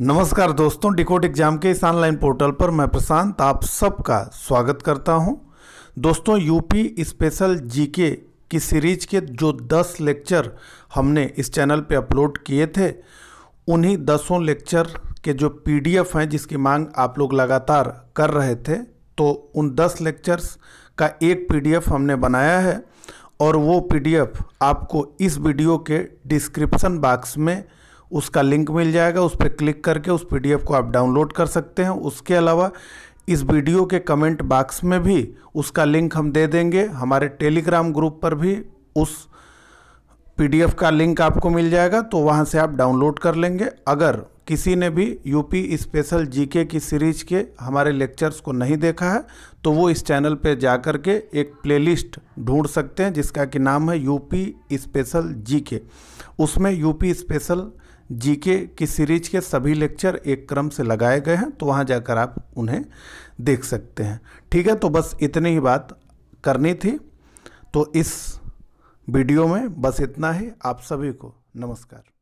नमस्कार दोस्तों decode exam के इस ऑनलाइन पोर्टल पर मैं प्रशांत आप सबका स्वागत करता हूं दोस्तों यूपी स्पेशल जीके की सीरीज के जो 10 लेक्चर हमने इस चैनल पे अपलोड किए थे उन्हीं दसों लेक्चर के जो पीडीएफ हैं जिसकी मांग आप लोग लगातार कर रहे थे तो उन 10 लेक्चर्स का एक पीडीएफ हमने बनाया है और वो पीडीएफ आपको इस वीडियो के डिस्क्रिप्सन बॉक्स में उसका लिंक मिल जाएगा उस पर क्लिक करके उस पीडीएफ को आप डाउनलोड कर सकते हैं उसके अलावा इस वीडियो के कमेंट बॉक्स में भी उसका लिंक हम दे देंगे हमारे टेलीग्राम ग्रुप पर भी उस पीडीएफ का लिंक आपको मिल जाएगा तो वहाँ से आप डाउनलोड कर लेंगे अगर किसी ने भी यूपी स्पेशल जीके की सीरीज के हमारे लेक्चर्स को नहीं देखा है तो वो इस चैनल पे जा कर के एक प्लेलिस्ट ढूंढ सकते हैं जिसका कि नाम है यूपी स्पेशल जीके उसमें यूपी स्पेशल जीके की सीरीज के सभी लेक्चर एक क्रम से लगाए गए हैं तो वहाँ जाकर आप उन्हें देख सकते हैं ठीक है तो बस इतनी ही बात करनी थी तो इस वीडियो में बस इतना ही आप सभी को नमस्कार